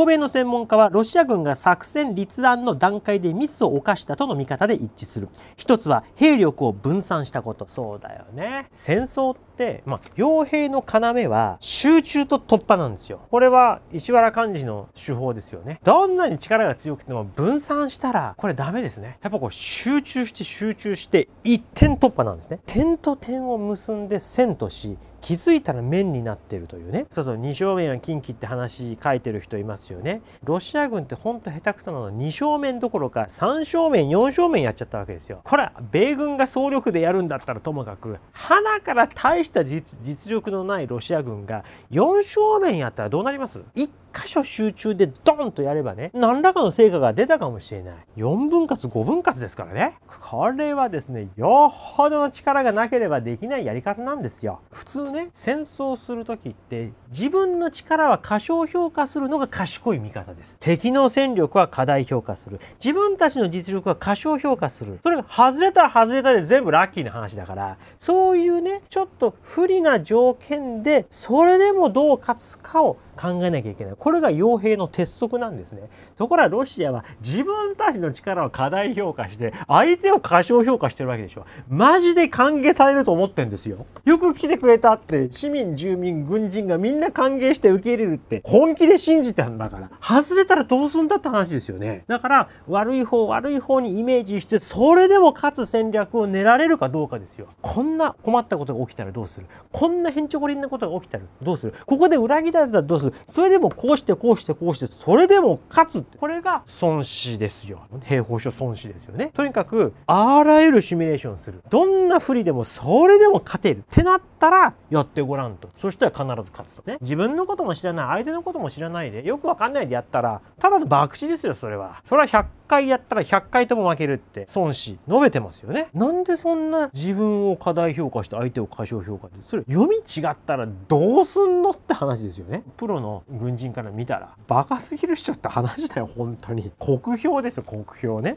欧米の専門家はロシア軍が作戦立案の段階でミスを犯したとの見方で一致する一つは兵力を分散したことそうだよね戦争って、まあ、傭兵の要は集中と突破なんですよこれは石原幹事の手法ですよねどんなに力が強くても分散したらこれダメですねやっぱこう集中して集中して一点突破なんですね点と点を結んで線とし気づいたら面になってるというねそうそう2正面は近畿って話書いてる人いますよねロシア軍ってほんと下手くそなの2正面どころか3正面4正面やっちゃったわけですよこら米軍が総力でやるんだったらともかく鼻から大した実力のないロシア軍が4正面やったらどうなります一箇所集中でドンとやればね、何らかの成果が出たかもしれない。4分割、5分割ですからね。これはですね、よほどの力がなければできないやり方なんですよ。普通ね、戦争する時って、自分の力は過小評価するのが賢い見方です。敵の戦力は過大評価する。自分たちの実力は過小評価する。それが外れたら外れたで全部ラッキーな話だから、そういうね、ちょっと不利な条件で、それでもどう勝つかを考えなきゃいけないこれが傭兵の鉄則なんですねところがロシアは自分たちの力を過大評価して相手を過小評価してるわけでしょマジで歓迎されると思ってんですよよく来てくれたって市民住民軍人がみんな歓迎して受け入れるって本気で信じたんだから外れたらどうすんだって話ですよねだから悪い方悪い方にイメージしてそれでも勝つ戦略を練られるかどうかですよこんな困ったことが起きたらどうするこんなへんちょこりんなことが起きたらどうするここで裏切られたらどうするず、それでもこうしてこうしてこうして、それでも勝つ。これが損失ですよ。平方書損失ですよね。とにかく、あらゆるシミュレーションする。どんな不利でもそれでも勝てる。ってなって、ったらやってごらんとそしたら必ず勝つとね自分のことも知らない相手のことも知らないでよくわかんないでやったらただの爆死ですよそれはそれは100回やったら100回とも負けるって孫子述べてますよねなんでそんな自分を過大評価して相手を過小評価する読み違ったらどうすんのって話ですよねプロの軍人から見たらバカすぎる人って話だよ本当に国評ですよ国評ね